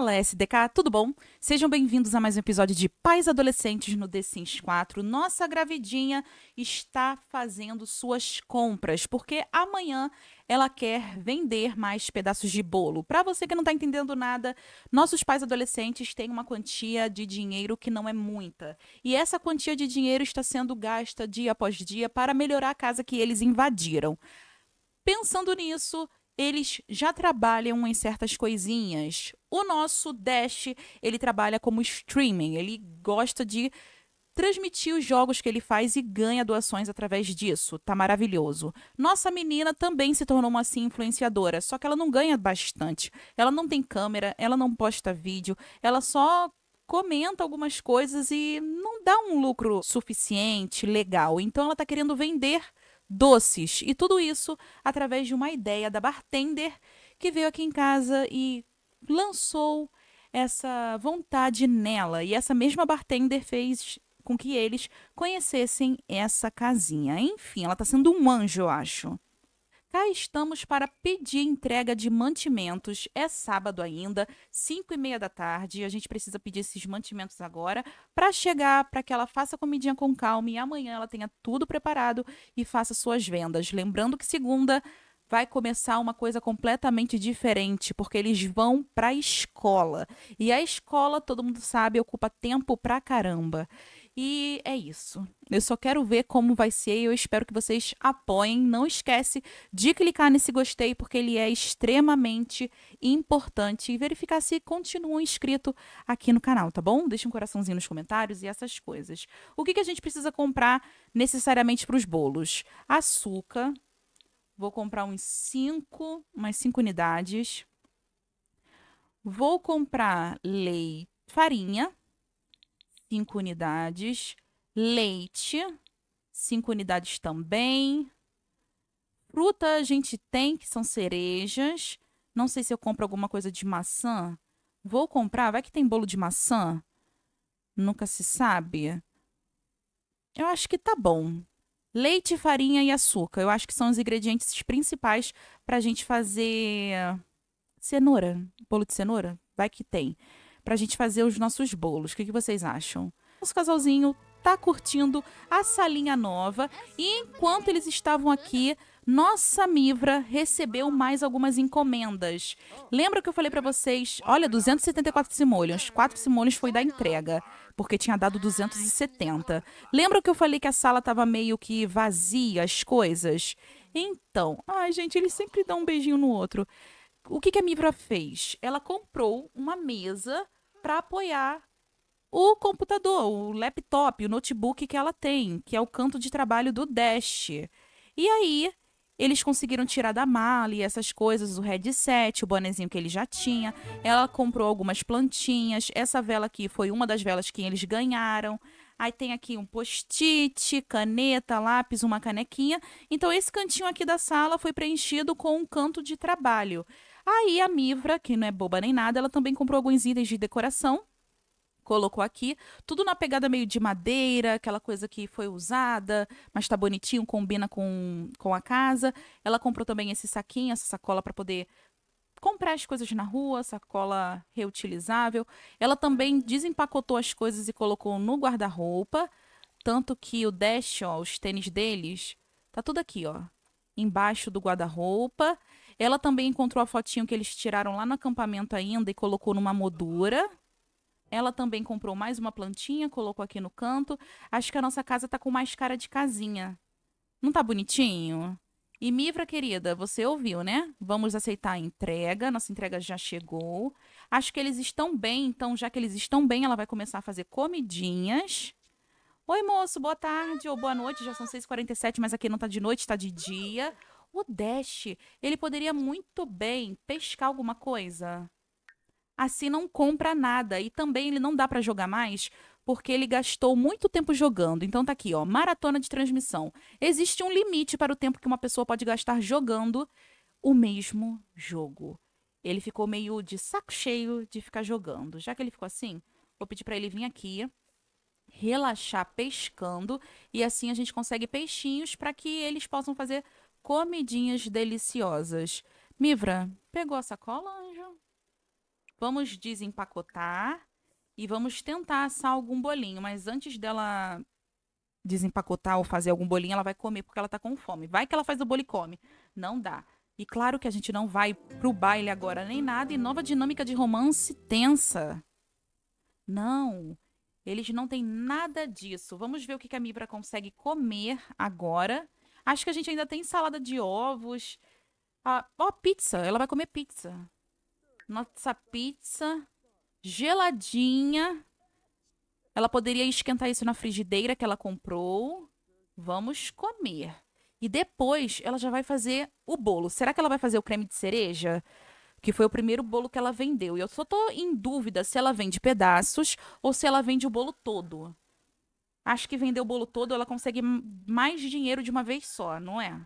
Fala SDK, tudo bom? Sejam bem-vindos a mais um episódio de Pais Adolescentes no The Sims 4. Nossa gravidinha está fazendo suas compras, porque amanhã ela quer vender mais pedaços de bolo. Para você que não está entendendo nada, nossos pais adolescentes têm uma quantia de dinheiro que não é muita. E essa quantia de dinheiro está sendo gasta dia após dia para melhorar a casa que eles invadiram. Pensando nisso, eles já trabalham em certas coisinhas. O nosso Dash, ele trabalha como streaming, ele gosta de transmitir os jogos que ele faz e ganha doações através disso. Tá maravilhoso. Nossa menina também se tornou uma assim influenciadora, só que ela não ganha bastante. Ela não tem câmera, ela não posta vídeo, ela só comenta algumas coisas e não dá um lucro suficiente, legal. Então ela tá querendo vender doces. E tudo isso através de uma ideia da bartender que veio aqui em casa e lançou essa vontade nela. E essa mesma bartender fez com que eles conhecessem essa casinha. Enfim, ela está sendo um anjo, eu acho. Cá estamos para pedir entrega de mantimentos. É sábado ainda, 5 e meia da tarde. A gente precisa pedir esses mantimentos agora para chegar, para que ela faça a comidinha com calma e amanhã ela tenha tudo preparado e faça suas vendas. Lembrando que segunda vai começar uma coisa completamente diferente, porque eles vão para a escola. E a escola, todo mundo sabe, ocupa tempo pra caramba. E é isso. Eu só quero ver como vai ser e eu espero que vocês apoiem. Não esquece de clicar nesse gostei, porque ele é extremamente importante. E verificar se continua inscrito aqui no canal, tá bom? Deixa um coraçãozinho nos comentários e essas coisas. O que, que a gente precisa comprar necessariamente para os bolos? Açúcar. Vou comprar uns 5, umas 5 unidades. Vou comprar leite, farinha, 5 unidades. Leite, 5 unidades também. Fruta a gente tem, que são cerejas. Não sei se eu compro alguma coisa de maçã. Vou comprar, vai que tem bolo de maçã. Nunca se sabe. Eu acho que tá bom. Leite, farinha e açúcar. Eu acho que são os ingredientes principais para a gente fazer cenoura, bolo de cenoura. Vai que tem pra gente fazer os nossos bolos. O que, que vocês acham? Nosso casalzinho tá curtindo a salinha nova e enquanto eles estavam aqui, nossa Mivra recebeu mais algumas encomendas. Lembra que eu falei para vocês? Olha, 274 simolhos. Quatro simolhos foi da entrega, porque tinha dado 270. Lembra que eu falei que a sala tava meio que vazia, as coisas? Então, ai gente, eles sempre dão um beijinho no outro. O que, que a Mivra fez? Ela comprou uma mesa para apoiar o computador, o laptop, o notebook que ela tem, que é o canto de trabalho do Dash. E aí, eles conseguiram tirar da mala e essas coisas, o headset, o bonezinho que ele já tinha. Ela comprou algumas plantinhas. Essa vela aqui foi uma das velas que eles ganharam. Aí tem aqui um post-it, caneta, lápis, uma canequinha. Então, esse cantinho aqui da sala foi preenchido com um canto de trabalho. Aí a Mivra, que não é boba nem nada, ela também comprou alguns itens de decoração colocou aqui, tudo na pegada meio de madeira, aquela coisa que foi usada, mas tá bonitinho, combina com, com a casa. Ela comprou também esse saquinho, essa sacola para poder comprar as coisas na rua, sacola reutilizável. Ela também desempacotou as coisas e colocou no guarda-roupa, tanto que o Dash, ó, os tênis deles, tá tudo aqui, ó, embaixo do guarda-roupa. Ela também encontrou a fotinho que eles tiraram lá no acampamento ainda e colocou numa moldura. Ela também comprou mais uma plantinha, colocou aqui no canto. Acho que a nossa casa tá com mais cara de casinha. Não tá bonitinho? E Mivra, querida, você ouviu, né? Vamos aceitar a entrega. Nossa entrega já chegou. Acho que eles estão bem, então, já que eles estão bem, ela vai começar a fazer comidinhas. Oi, moço, boa tarde ou boa noite. Já são 6h47, mas aqui não tá de noite, tá de dia. O Dash, ele poderia muito bem pescar alguma coisa. Assim não compra nada e também ele não dá para jogar mais porque ele gastou muito tempo jogando. Então tá aqui, ó, maratona de transmissão. Existe um limite para o tempo que uma pessoa pode gastar jogando o mesmo jogo. Ele ficou meio de saco cheio de ficar jogando. Já que ele ficou assim, vou pedir para ele vir aqui relaxar pescando e assim a gente consegue peixinhos para que eles possam fazer comidinhas deliciosas. Mivra, pegou a sacola, anjo? Vamos desempacotar e vamos tentar assar algum bolinho. Mas antes dela desempacotar ou fazer algum bolinho, ela vai comer porque ela tá com fome. Vai que ela faz o bolo e come. Não dá. E claro que a gente não vai pro baile agora nem nada. E nova dinâmica de romance tensa. Não. Eles não têm nada disso. Vamos ver o que a Mibra consegue comer agora Acho que a gente ainda tem salada de ovos. Ah, ó, pizza. Ela vai comer pizza. Nossa pizza geladinha. Ela poderia esquentar isso na frigideira que ela comprou. Vamos comer. E depois ela já vai fazer o bolo. Será que ela vai fazer o creme de cereja? Que foi o primeiro bolo que ela vendeu. E eu só tô em dúvida se ela vende pedaços ou se ela vende o bolo todo acha que vender o bolo todo ela consegue mais dinheiro de uma vez só, não é?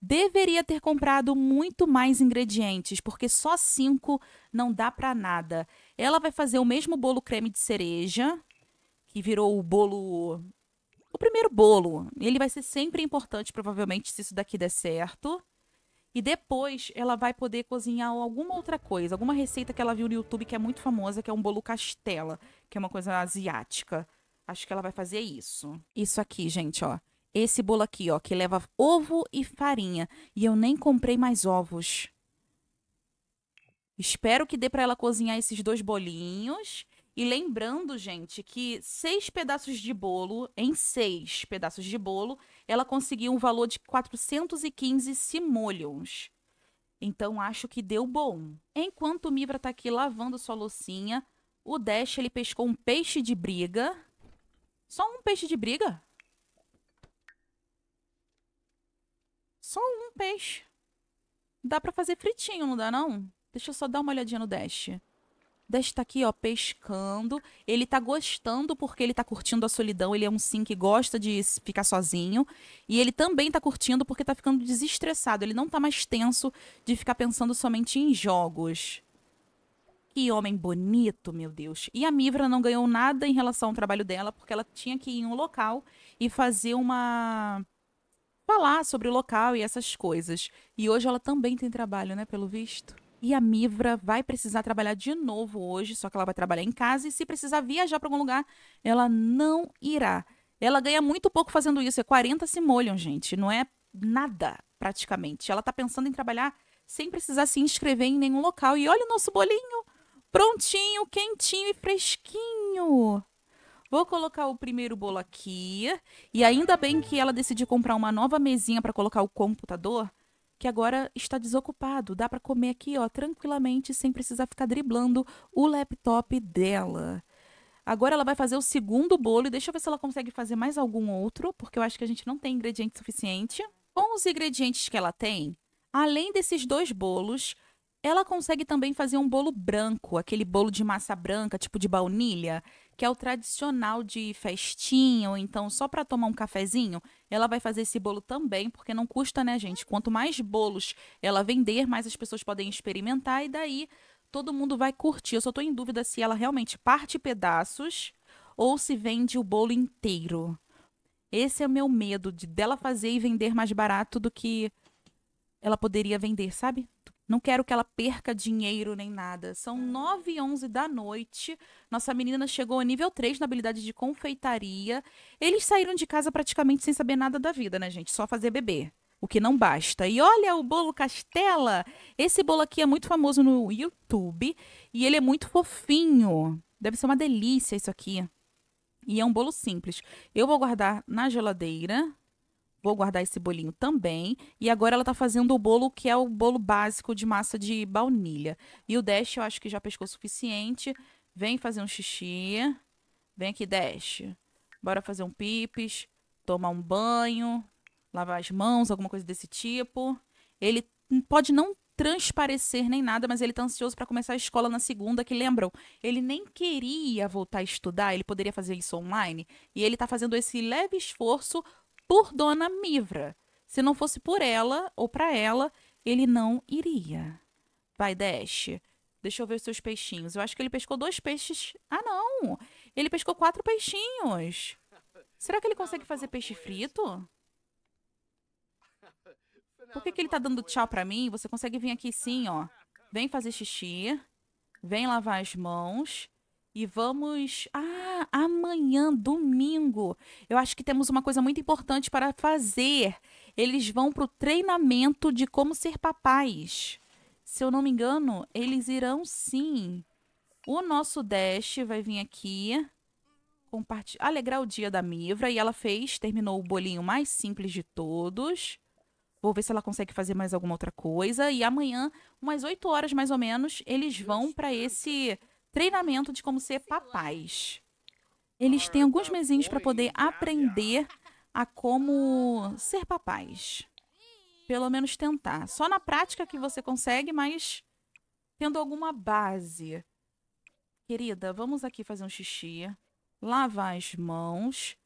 Deveria ter comprado muito mais ingredientes, porque só cinco não dá para nada. Ela vai fazer o mesmo bolo creme de cereja, que virou o bolo. O primeiro bolo. Ele vai ser sempre importante, provavelmente, se isso daqui der certo. E depois ela vai poder cozinhar alguma outra coisa, alguma receita que ela viu no YouTube que é muito famosa, que é um bolo castela, que é uma coisa asiática. Acho que ela vai fazer isso. Isso aqui, gente, ó. Esse bolo aqui, ó, que leva ovo e farinha. E eu nem comprei mais ovos. Espero que dê para ela cozinhar esses dois bolinhos. E lembrando, gente, que seis pedaços de bolo, em seis pedaços de bolo, ela conseguiu um valor de 415 simoleons. Então, acho que deu bom. Enquanto o Mivra está aqui lavando sua loucinha, o Dash ele pescou um peixe de briga só um peixe de briga? Só um peixe. Dá pra fazer fritinho, não dá não? Deixa eu só dar uma olhadinha no Dash. Dash tá aqui, ó, pescando. Ele tá gostando porque ele tá curtindo a solidão. Ele é um sim que gosta de ficar sozinho. E ele também tá curtindo porque tá ficando desestressado. Ele não tá mais tenso de ficar pensando somente em jogos. Que homem bonito, meu Deus. E a Mivra não ganhou nada em relação ao trabalho dela, porque ela tinha que ir em um local e fazer uma. falar sobre o local e essas coisas. E hoje ela também tem trabalho, né, pelo visto? E a Mivra vai precisar trabalhar de novo hoje, só que ela vai trabalhar em casa e se precisar viajar para algum lugar, ela não irá. Ela ganha muito pouco fazendo isso, é 40 se molham, gente, não é nada praticamente. Ela está pensando em trabalhar sem precisar se inscrever em nenhum local. E olha o nosso bolinho, prontinho, quentinho e fresquinho. Vou colocar o primeiro bolo aqui. E ainda bem que ela decidiu comprar uma nova mesinha para colocar o computador, que agora está desocupado. Dá para comer aqui, ó, tranquilamente, sem precisar ficar driblando o laptop dela. Agora ela vai fazer o segundo bolo e deixa eu ver se ela consegue fazer mais algum outro, porque eu acho que a gente não tem ingrediente suficiente. Com os ingredientes que ela tem, além desses dois bolos, ela consegue também fazer um bolo branco, aquele bolo de massa branca, tipo de baunilha, que é o tradicional de festinha, ou então só para tomar um cafezinho. Ela vai fazer esse bolo também, porque não custa, né, gente? Quanto mais bolos ela vender, mais as pessoas podem experimentar e daí todo mundo vai curtir. Eu só tô em dúvida se ela realmente parte pedaços ou se vende o bolo inteiro. Esse é o meu medo de dela fazer e vender mais barato do que ela poderia vender, sabe? Não quero que ela perca dinheiro nem nada. São 9 ah. e 11 da noite. Nossa menina chegou a nível 3 na habilidade de confeitaria. Eles saíram de casa praticamente sem saber nada da vida, né, gente? Só fazer bebê. O que não basta. E olha o bolo Castela. Esse bolo aqui é muito famoso no YouTube. E ele é muito fofinho. Deve ser uma delícia isso aqui. E é um bolo simples. Eu vou guardar na geladeira Vou guardar esse bolinho também. E agora ela tá fazendo o bolo que é o bolo básico de massa de baunilha. E o Dash eu acho que já pescou o suficiente. Vem fazer um xixi. Vem aqui, Dash. Bora fazer um pipis, tomar um banho, lavar as mãos, alguma coisa desse tipo. Ele pode não transparecer nem nada, mas ele tá ansioso para começar a escola na segunda, que lembram, ele nem queria voltar a estudar, ele poderia fazer isso online, e ele tá fazendo esse leve esforço por Dona Mivra. Se não fosse por ela ou para ela, ele não iria. Vai, Dash. Deixa eu ver os seus peixinhos. Eu acho que ele pescou dois peixes. Ah, não! Ele pescou quatro peixinhos. Será que ele consegue fazer peixe frito? Por que, que ele tá dando tchau pra mim? Você consegue vir aqui sim, ó. Vem fazer xixi. Vem lavar as mãos. E vamos. Ah, amanhã, domingo. Eu acho que temos uma coisa muito importante para fazer. Eles vão para o treinamento de como ser papais. Se eu não me engano, eles irão sim. O nosso Dash vai vir aqui compartilhar, alegrar o dia da Mivra. E ela fez, terminou o bolinho mais simples de todos. Vou ver se ela consegue fazer mais alguma outra coisa. E amanhã, umas 8 horas mais ou menos, eles vão para esse treinamento de como ser papais. Eles têm ah, alguns tá mesinhos para poder aprender a como ser papais. Pelo menos tentar. Só na prática que você consegue, mas tendo alguma base. Querida, vamos aqui fazer um xixi. Lavar as mãos.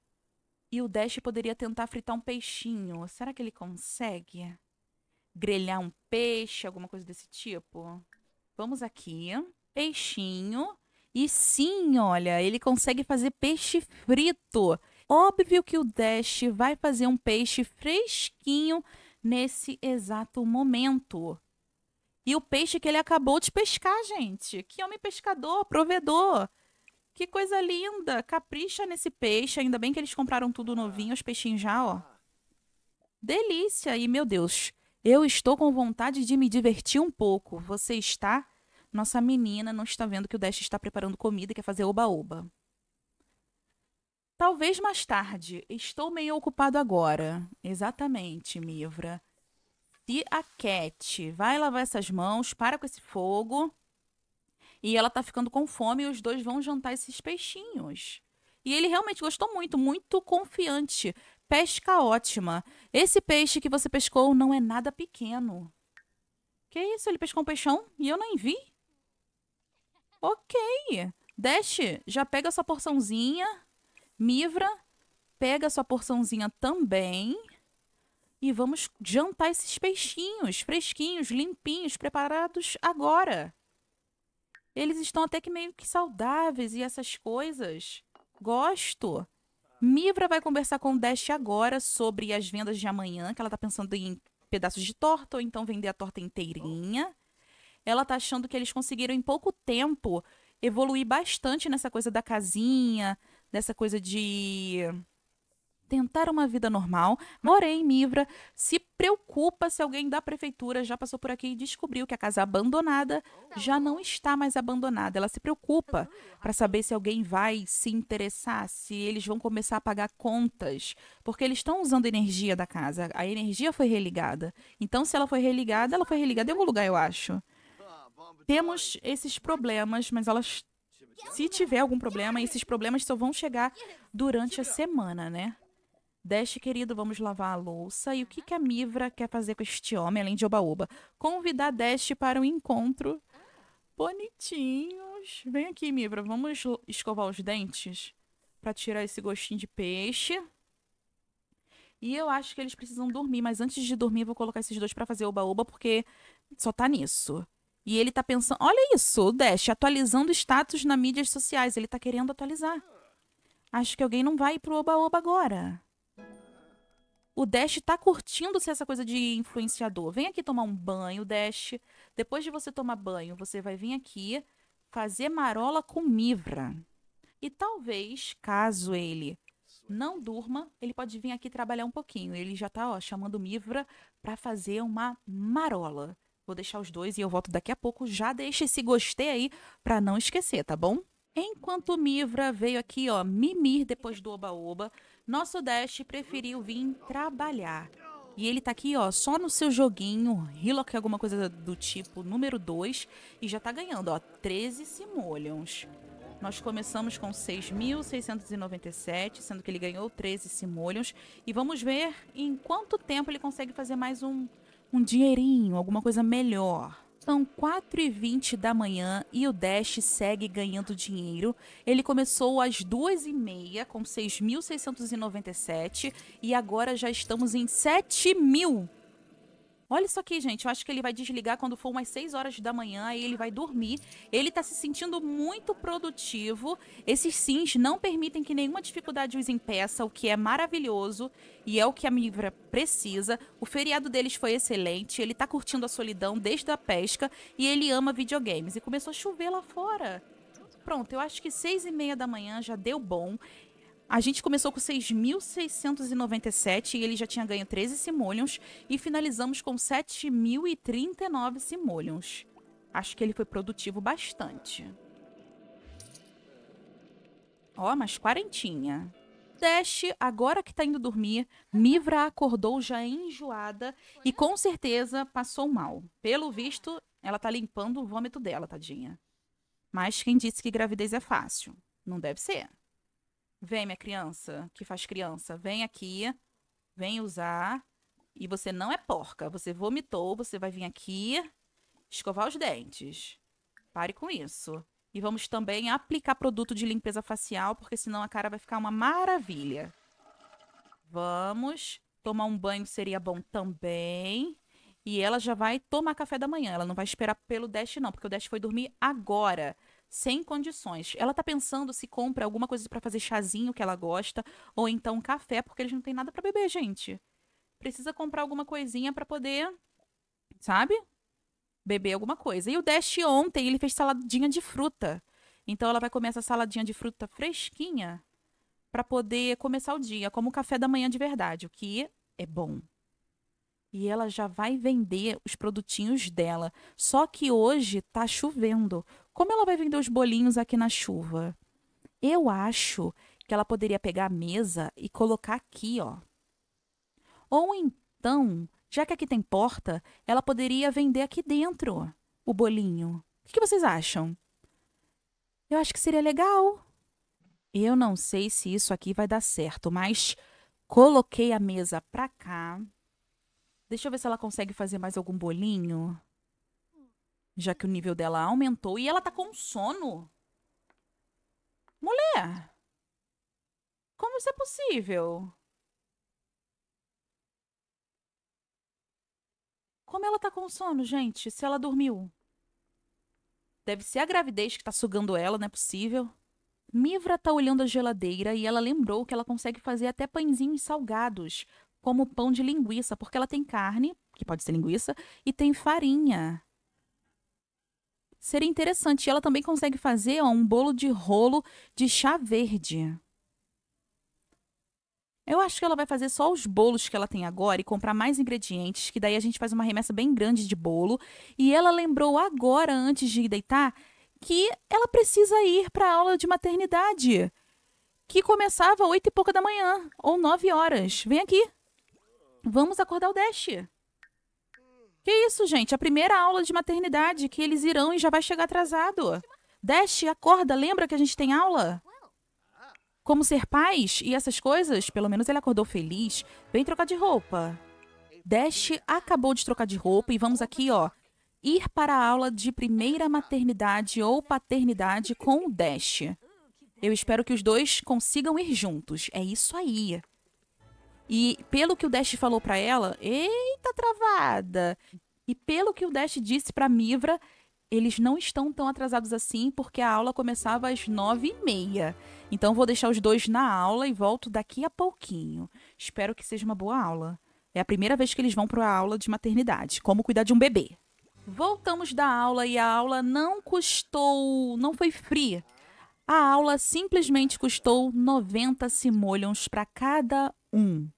E o Dash poderia tentar fritar um peixinho. Será que ele consegue? Grelhar um peixe, alguma coisa desse tipo? Vamos aqui peixinho. E sim, olha, ele consegue fazer peixe frito. Óbvio que o Dash vai fazer um peixe fresquinho nesse exato momento. E o peixe que ele acabou de pescar, gente. Que homem pescador, provedor. Que coisa linda! Capricha nesse peixe. Ainda bem que eles compraram tudo novinho, os peixinhos já, ó. Delícia! E, meu Deus, eu estou com vontade de me divertir um pouco. Você está? Nossa menina não está vendo que o Dash está preparando comida e quer fazer oba-oba. Talvez mais tarde. Estou meio ocupado agora. Exatamente, Mivra. Se a Cat vai lavar essas mãos, para com esse fogo. E ela tá ficando com fome e os dois vão jantar esses peixinhos. E ele realmente gostou muito, muito confiante. Pesca ótima. Esse peixe que você pescou não é nada pequeno. Que isso? Ele pescou um peixão e eu nem vi? Ok. Dash, já pega sua porçãozinha. Mivra, pega sua porçãozinha também. E vamos jantar esses peixinhos, fresquinhos, limpinhos, preparados agora. Eles estão até que meio que saudáveis e essas coisas. Gosto. Mivra vai conversar com o Dash agora sobre as vendas de amanhã, que ela está pensando em pedaços de torta ou então vender a torta inteirinha ela tá achando que eles conseguiram em pouco tempo evoluir bastante nessa coisa da casinha, nessa coisa de tentar uma vida normal, porém, Mivra se preocupa se alguém da prefeitura já passou por aqui e descobriu que a casa abandonada já não está mais abandonada. Ela se preocupa para saber se alguém vai se interessar, se eles vão começar a pagar contas, porque eles estão usando energia da casa. A energia foi religada. Então, se ela foi religada, ela foi religada em algum lugar, eu acho temos esses problemas, mas elas. Se tiver algum problema, esses problemas só vão chegar durante a semana, né? Dash, querido, vamos lavar a louça. E o que, que a Mivra quer fazer com este homem, além de oba-oba? Convidar Dash para um encontro. Bonitinhos. Vem aqui, Mivra. Vamos escovar os dentes para tirar esse gostinho de peixe. E eu acho que eles precisam dormir, mas antes de dormir, vou colocar esses dois para fazer oba-oba, porque só tá nisso. E ele tá pensando, olha isso, o Dash atualizando status nas mídias sociais, ele tá querendo atualizar. Acho que alguém não vai pro oba-oba agora. O Dash tá curtindo ser essa coisa de influenciador. Vem aqui tomar um banho, Dash. Depois de você tomar banho, você vai vir aqui fazer marola com Mivra. E talvez, caso ele não durma, ele pode vir aqui trabalhar um pouquinho. Ele já tá, ó, chamando Mivra para fazer uma marola. Vou deixar os dois e eu volto daqui a pouco. Já deixa esse gostei aí para não esquecer, tá bom? Enquanto Mivra veio aqui, ó, mimir depois do oba-oba, nosso Dash preferiu vir trabalhar. E ele tá aqui, ó, só no seu joguinho, Hillock é alguma coisa do tipo número 2, e já tá ganhando, ó, 13 simoleons. Nós começamos com 6.697, sendo que ele ganhou 13 simoleons, e vamos ver em quanto tempo ele consegue fazer mais um um dinheirinho, alguma coisa melhor. São 4 e 20 da manhã e o Dash segue ganhando dinheiro. Ele começou às 2 e meia com 6.697 e agora já estamos em 7 mil Olha isso aqui, gente. Eu acho que ele vai desligar quando for umas 6 horas da manhã, e ele vai dormir. Ele está se sentindo muito produtivo. Esses sims não permitem que nenhuma dificuldade os impeça, o que é maravilhoso e é o que a Mivra precisa. O feriado deles foi excelente. Ele está curtindo a solidão desde a pesca e ele ama videogames. E começou a chover lá fora. Pronto, eu acho que seis e meia da manhã já deu bom. A gente começou com 6.697 e ele já tinha ganho 13 simoleons e finalizamos com 7.039 simoleons. Acho que ele foi produtivo bastante. Ó, oh, mas quarentinha. Dash, agora que tá indo dormir, Mivra acordou já enjoada e com certeza passou mal. Pelo visto, ela tá limpando o vômito dela, tadinha. Mas quem disse que gravidez é fácil? Não deve ser. Vem, minha criança, que faz criança, vem aqui, vem usar. E você não é porca. Você vomitou, você vai vir aqui escovar os dentes. Pare com isso. E vamos também aplicar produto de limpeza facial, porque senão a cara vai ficar uma maravilha. Vamos. Tomar um banho seria bom também. E ela já vai tomar café da manhã. Ela não vai esperar pelo Dash, não, porque o Dash foi dormir agora sem condições. Ela tá pensando se compra alguma coisa para fazer chazinho que ela gosta ou então café, porque eles não têm nada para beber, gente. Precisa comprar alguma coisinha para poder, sabe? Beber alguma coisa. E o Dash ontem, ele fez saladinha de fruta. Então ela vai comer essa saladinha de fruta fresquinha para poder começar o dia como o café da manhã de verdade, o que é bom e ela já vai vender os produtinhos dela. Só que hoje tá chovendo. Como ela vai vender os bolinhos aqui na chuva? Eu acho que ela poderia pegar a mesa e colocar aqui, ó. Ou então, já que aqui tem porta, ela poderia vender aqui dentro o bolinho. O que vocês acham? Eu acho que seria legal. Eu não sei se isso aqui vai dar certo, mas coloquei a mesa para cá. Deixa eu ver se ela consegue fazer mais algum bolinho. Já que o nível dela aumentou. E ela tá com sono. Mulher! Como isso é possível? Como ela tá com sono, gente? Se ela dormiu? Deve ser a gravidez que tá sugando ela, não é possível. Mivra tá olhando a geladeira e ela lembrou que ela consegue fazer até pãezinhos salgados como pão de linguiça, porque ela tem carne, que pode ser linguiça, e tem farinha. Seria interessante. E ela também consegue fazer ó, um bolo de rolo de chá verde. Eu acho que ela vai fazer só os bolos que ela tem agora e comprar mais ingredientes, que daí a gente faz uma remessa bem grande de bolo. E ela lembrou agora, antes de deitar, que ela precisa ir para a aula de maternidade, que começava oito e pouca da manhã, ou nove horas. Vem aqui, Vamos acordar o Dash. Que isso, gente? A primeira aula de maternidade que eles irão e já vai chegar atrasado. Dash, acorda, lembra que a gente tem aula? Como ser pais e essas coisas, pelo menos ele acordou feliz. Vem trocar de roupa. Dash acabou de trocar de roupa e vamos aqui, ó, ir para a aula de primeira maternidade ou paternidade com o Dash. Eu espero que os dois consigam ir juntos. É isso aí. E pelo que o Dash falou para ela, eita travada. E pelo que o Dash disse para Mivra, eles não estão tão atrasados assim, porque a aula começava às nove e meia. Então vou deixar os dois na aula e volto daqui a pouquinho. Espero que seja uma boa aula. É a primeira vez que eles vão para a aula de maternidade, como cuidar de um bebê. Voltamos da aula e a aula não custou, não foi fria. A aula simplesmente custou 90 simoleons para cada um.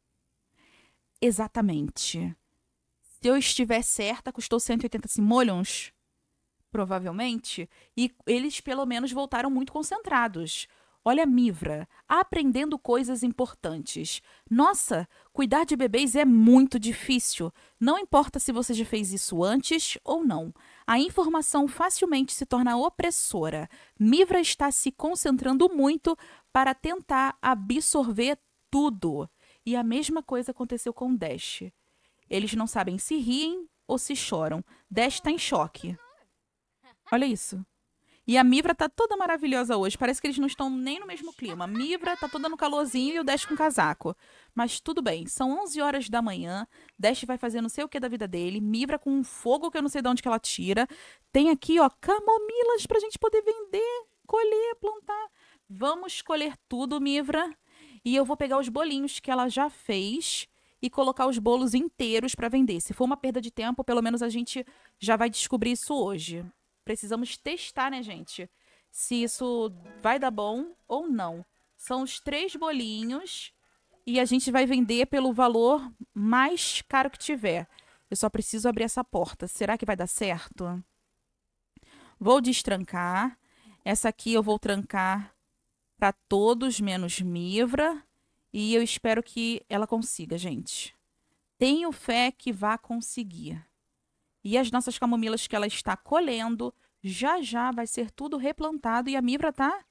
Exatamente. Se eu estiver certa, custou 180 simoleons, provavelmente. E eles, pelo menos, voltaram muito concentrados. Olha a Mivra, aprendendo coisas importantes. Nossa, cuidar de bebês é muito difícil. Não importa se você já fez isso antes ou não. A informação facilmente se torna opressora. Mivra está se concentrando muito para tentar absorver tudo. E a mesma coisa aconteceu com Dash. Eles não sabem se riem ou se choram. Dash está em choque. Olha isso. E a Mivra tá toda maravilhosa hoje. Parece que eles não estão nem no mesmo clima. A Mivra tá toda no calorzinho e o Dash com casaco. Mas tudo bem, são 11 horas da manhã. Dash vai fazer não sei o que da vida dele. Mivra com um fogo que eu não sei de onde que ela tira. Tem aqui, ó, camomilas pra gente poder vender, colher, plantar. Vamos colher tudo, Mivra. E eu vou pegar os bolinhos que ela já fez e colocar os bolos inteiros para vender. Se for uma perda de tempo, pelo menos a gente já vai descobrir isso hoje. Precisamos testar, né, gente? Se isso vai dar bom ou não. São os três bolinhos e a gente vai vender pelo valor mais caro que tiver. Eu só preciso abrir essa porta. Será que vai dar certo? Vou destrancar. Essa aqui eu vou trancar para todos menos Mivra e eu espero que ela consiga, gente. Tenho fé que vá conseguir. E as nossas camomilas que ela está colhendo, já já vai ser tudo replantado e a Mivra tá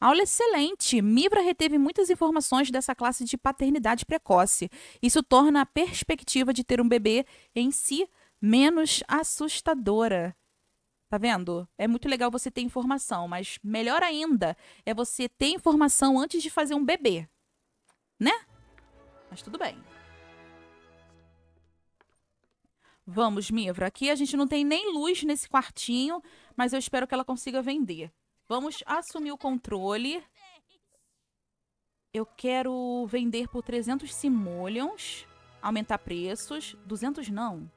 Aula excelente! Mivra reteve muitas informações dessa classe de paternidade precoce. Isso torna a perspectiva de ter um bebê em si menos assustadora. Tá vendo? É muito legal você ter informação, mas melhor ainda é você ter informação antes de fazer um bebê. Né? Mas tudo bem. Vamos, Mivra. Aqui a gente não tem nem luz nesse quartinho, mas eu espero que ela consiga vender. Vamos assumir o controle. Eu quero vender por 300 simoleons, aumentar preços. 200 não.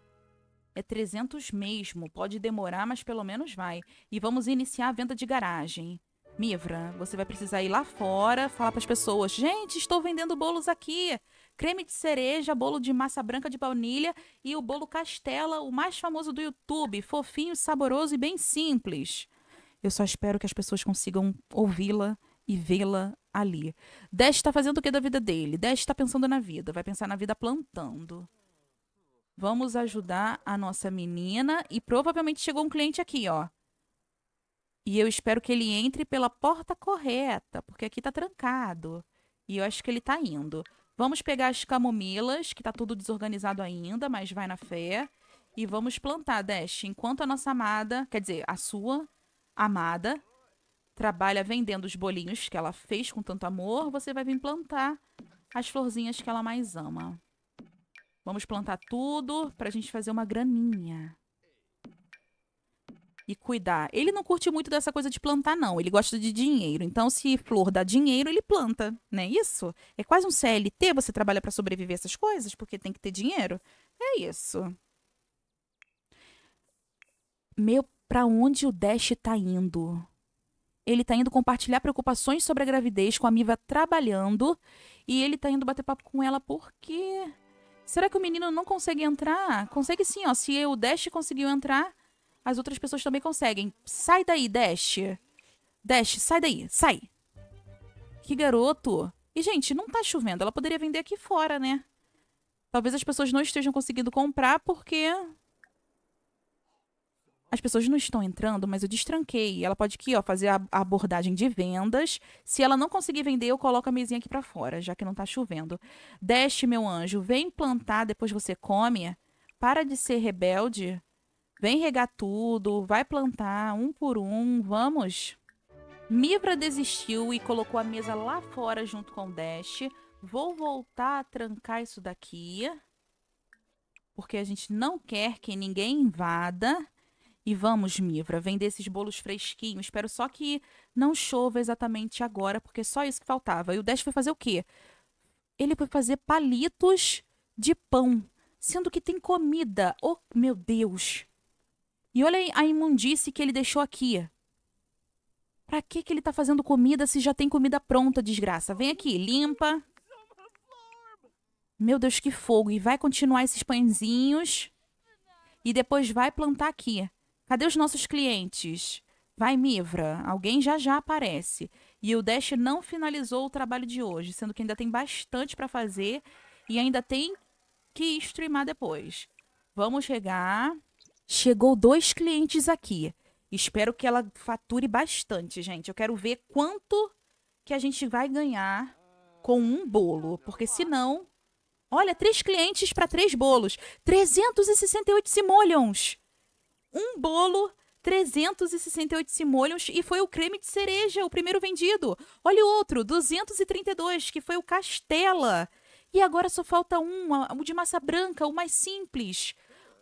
É 300 mesmo, pode demorar, mas pelo menos vai. E vamos iniciar a venda de garagem. Mivra, você vai precisar ir lá fora, falar para as pessoas: gente, estou vendendo bolos aqui. Creme de cereja, bolo de massa branca de baunilha e o bolo Castela, o mais famoso do YouTube. Fofinho, saboroso e bem simples. Eu só espero que as pessoas consigam ouvi-la e vê-la ali. Dash está fazendo o que da vida dele? Dash está pensando na vida, vai pensar na vida plantando. Vamos ajudar a nossa menina e provavelmente chegou um cliente aqui, ó. E eu espero que ele entre pela porta correta, porque aqui tá trancado. E eu acho que ele tá indo. Vamos pegar as camomilas, que tá tudo desorganizado ainda, mas vai na fé. E vamos plantar, Dash, enquanto a nossa amada, quer dizer, a sua amada, trabalha vendendo os bolinhos que ela fez com tanto amor, você vai vir plantar as florzinhas que ela mais ama. Vamos plantar tudo pra gente fazer uma graninha. E cuidar. Ele não curte muito dessa coisa de plantar, não. Ele gosta de dinheiro. Então, se flor dá dinheiro, ele planta. Não é isso? É quase um CLT. Você trabalha para sobreviver essas coisas, porque tem que ter dinheiro. É isso. Meu, pra onde o Dash tá indo? ele tá indo compartilhar preocupações sobre a gravidez com a Miva trabalhando e ele tá indo bater papo com ela porque Será que o menino não consegue entrar? Consegue sim, ó. Se o Dash conseguiu entrar, as outras pessoas também conseguem. Sai daí, Dash. Dash, sai daí, sai. Que garoto. E, gente, não tá chovendo. Ela poderia vender aqui fora, né? Talvez as pessoas não estejam conseguindo comprar porque as pessoas não estão entrando, mas eu destranquei. Ela pode aqui, ó, fazer a abordagem de vendas. Se ela não conseguir vender, eu coloco a mesinha aqui para fora, já que não está chovendo. Deste, meu anjo, vem plantar, depois você come. Para de ser rebelde. Vem regar tudo, vai plantar um por um, vamos. Mibra desistiu e colocou a mesa lá fora junto com o Dash. Vou voltar a trancar isso daqui, porque a gente não quer que ninguém invada. E vamos, Mivra, vender esses bolos fresquinhos. Espero só que não chova exatamente agora, porque só isso que faltava. E o Dash foi fazer o quê? Ele foi fazer palitos de pão, sendo que tem comida. Oh, meu Deus! E olha a imundice que ele deixou aqui. Pra que que ele tá fazendo comida se já tem comida pronta, desgraça? Vem aqui, limpa. Meu Deus, que fogo. E vai continuar esses pãezinhos. E depois vai plantar aqui. Cadê os nossos clientes? Vai, Mivra, alguém já já aparece. E o Dash não finalizou o trabalho de hoje, sendo que ainda tem bastante para fazer e ainda tem que streamar depois. Vamos chegar. Chegou dois clientes aqui. Espero que ela fature bastante, gente. Eu quero ver quanto que a gente vai ganhar com um bolo, porque senão, olha, três clientes para três bolos, 368 simoleons um bolo, 368 simolhos e foi o creme de cereja, o primeiro vendido. Olha o outro, 232, que foi o Castela. E agora só falta um o de massa branca, o mais simples.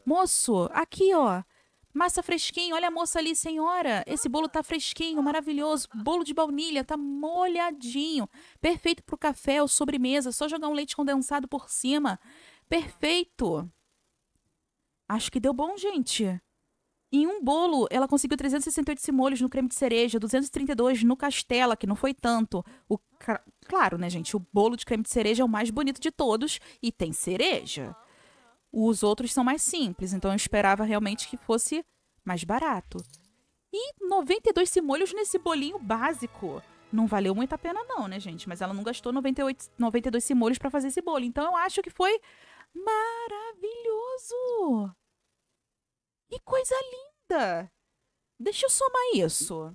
Moço, aqui ó, Massa fresquinho, olha a moça ali, senhora. Esse bolo tá fresquinho, maravilhoso. Bolo de baunilha, tá molhadinho. Perfeito pro café ou sobremesa, só jogar um leite condensado por cima. Perfeito. Acho que deu bom, gente. Em um bolo, ela conseguiu 368 simolhos no creme de cereja, 232 no castela, que não foi tanto. O claro, né, gente? O bolo de creme de cereja é o mais bonito de todos e tem cereja. Os outros são mais simples, então eu esperava realmente que fosse mais barato. E 92 simolhos nesse bolinho básico. Não valeu muito a pena não, né, gente? Mas ela não gastou 98, 92 simolhos para fazer esse bolo. Então eu acho que foi maravilhoso. Que coisa linda! Deixa eu somar isso.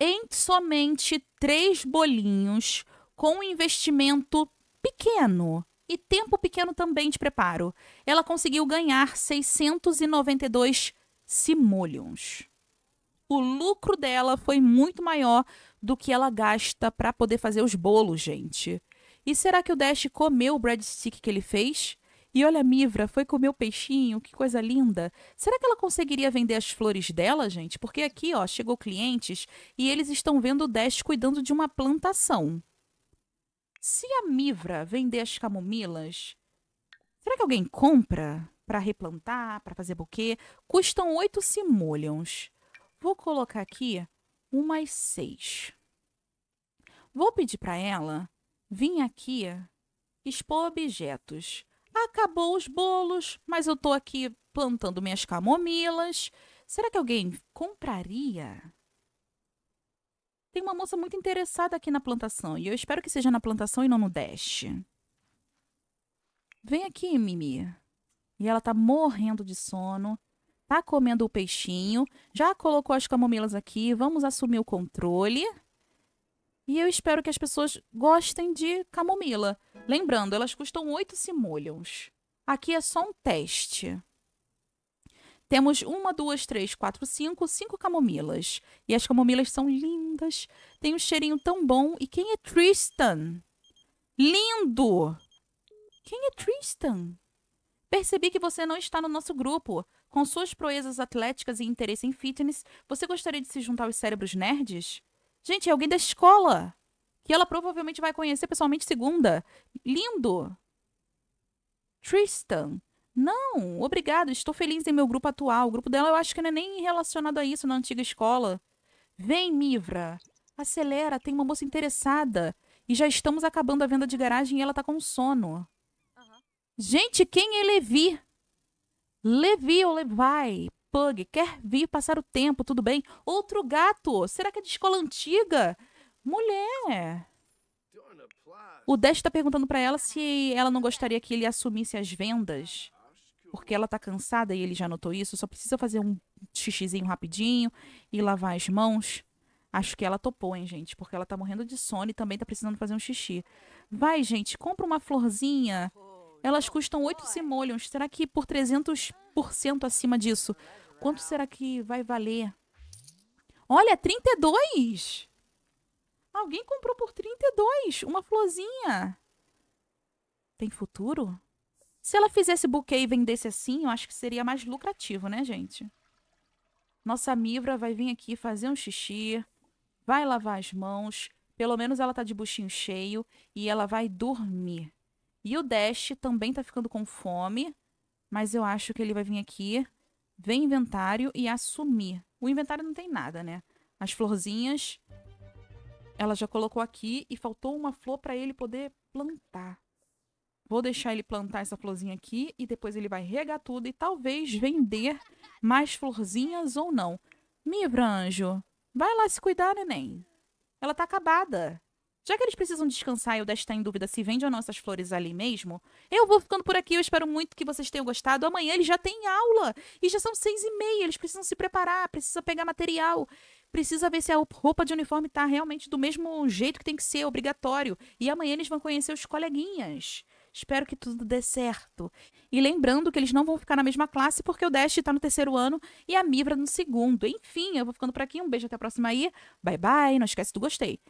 Em somente três bolinhos, com um investimento pequeno e tempo pequeno também de preparo, ela conseguiu ganhar 692 simoleons. O lucro dela foi muito maior do que ela gasta para poder fazer os bolos, gente. E será que o Dash comeu o breadstick que ele fez? E olha a Mivra, foi comer o peixinho, que coisa linda. Será que ela conseguiria vender as flores dela, gente? Porque aqui, ó, chegou clientes e eles estão vendo o Dash cuidando de uma plantação. Se a Mivra vender as camomilas, será que alguém compra para replantar, para fazer buquê? Custam oito simoleons. Vou colocar aqui umas seis. Vou pedir para ela vir aqui expor objetos. Acabou os bolos, mas eu tô aqui plantando minhas camomilas. Será que alguém compraria? Tem uma moça muito interessada aqui na plantação, e eu espero que seja na plantação e não no dash. Vem aqui, Mimi. E ela tá morrendo de sono, tá comendo o peixinho, já colocou as camomilas aqui, vamos assumir o controle. E eu espero que as pessoas gostem de camomila. Lembrando, elas custam 8 cimolhons. Aqui é só um teste. Temos uma, duas, três, quatro, cinco, cinco camomilas. E as camomilas são lindas, tem um cheirinho tão bom. E quem é Tristan? Lindo! Quem é Tristan? Percebi que você não está no nosso grupo. Com suas proezas atléticas e interesse em fitness, você gostaria de se juntar aos cérebros nerds? Gente, é alguém da escola. Que ela provavelmente vai conhecer pessoalmente segunda. Lindo. Tristan. Não, obrigado. Estou feliz em meu grupo atual. O grupo dela eu acho que não é nem relacionado a isso na antiga escola. Vem, Mivra. Acelera, tem uma moça interessada. E já estamos acabando a venda de garagem e ela tá com sono. Uhum. Gente, quem é Levi? Levi ou Levi? Pug, quer vir passar o tempo, tudo bem? Outro gato, será que é de escola antiga? Mulher! O Dash tá perguntando para ela se ela não gostaria que ele assumisse as vendas. Porque ela tá cansada e ele já notou isso, só precisa fazer um xixizinho rapidinho e lavar as mãos. Acho que ela topou, hein, gente? Porque ela tá morrendo de sono e também tá precisando fazer um xixi. Vai, gente, compra uma florzinha. Elas custam 8 simoleons. Será que por 300% acima disso Quanto será que vai valer? Olha, 32! Alguém comprou por 32, uma florzinha. Tem futuro? Se ela fizesse buquê e vendesse assim, eu acho que seria mais lucrativo, né, gente? Nossa Mivra vai vir aqui fazer um xixi, vai lavar as mãos, pelo menos ela tá de buchinho cheio e ela vai dormir. E o Dash também tá ficando com fome, mas eu acho que ele vai vir aqui ver inventário e assumir. O inventário não tem nada, né? As florzinhas, ela já colocou aqui e faltou uma flor para ele poder plantar. Vou deixar ele plantar essa florzinha aqui e depois ele vai regar tudo e talvez vender mais florzinhas ou não. Mivra, anjo, vai lá se cuidar, neném. Ela tá acabada. Já que eles precisam descansar e o Dash está em dúvida se vende ou não essas flores ali mesmo, eu vou ficando por aqui. Eu espero muito que vocês tenham gostado. Amanhã eles já têm aula e já são seis e meia. Eles precisam se preparar, precisa pegar material, precisa ver se a roupa de uniforme está realmente do mesmo jeito que tem que ser, obrigatório. E amanhã eles vão conhecer os coleguinhas. Espero que tudo dê certo. E lembrando que eles não vão ficar na mesma classe porque o Dash está no terceiro ano e a Mivra no segundo. Enfim, eu vou ficando por aqui. Um beijo até a próxima aí. Bye bye. Não esquece do gostei.